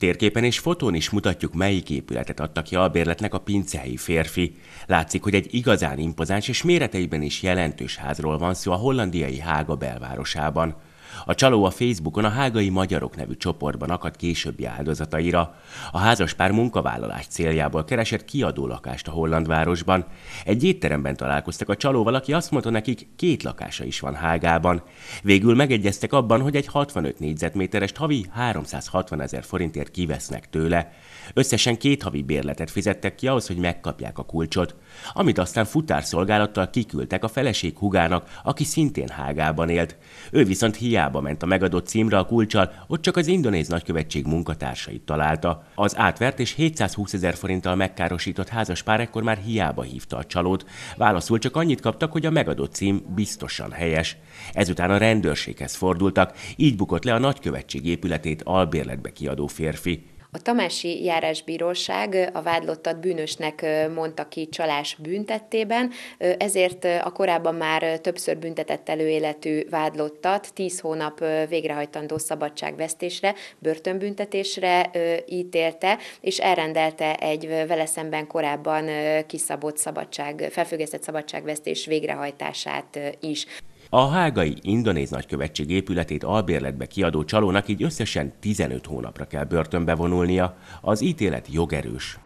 Térképen és fotón is mutatjuk, melyik épületet adta ki a bérletnek a pincei férfi. Látszik, hogy egy igazán impozáns és méreteiben is jelentős házról van szó a hollandiai Hága belvárosában. A csaló a Facebookon a Hágai Magyarok nevű csoportban akadt későbbi áldozataira. A házas pár munkavállalás céljából keresett kiadó lakást a hollandvárosban. Egy étteremben találkoztak a csalóval, aki azt mondta nekik, két lakása is van Hágában. Végül megegyeztek abban, hogy egy 65 négyzetméteres havi 360 ezer forintért kivesznek tőle. Összesen két havi bérletet fizettek ki ahhoz, hogy megkapják a kulcsot, amit aztán futárszolgálattal kiküldtek a feleség hugának, aki szintén Hágában élt. Ő viszont hiány Hiába ment a megadott címre a kulcsal, ott csak az indonéz nagykövetség munkatársait találta. Az átvert és 720 ezer forinttal megkárosított házas pár ekkor már hiába hívta a csalót. Válaszul csak annyit kaptak, hogy a megadott cím biztosan helyes. Ezután a rendőrséghez fordultak, így bukott le a nagykövetség épületét albérletbe kiadó férfi. A Tamási Járásbíróság a vádlottat bűnösnek mondta ki csalás büntettében, ezért a korábban már többször büntetett előéletű vádlottat 10 hónap végrehajtandó szabadságvesztésre, börtönbüntetésre ítélte, és elrendelte egy vele szemben korábban kiszabott szabadság, felfüggesztett szabadságvesztés végrehajtását is. A hágai indonéz nagykövetség épületét albérletbe kiadó csalónak így összesen 15 hónapra kell börtönbe vonulnia, az ítélet jogerős.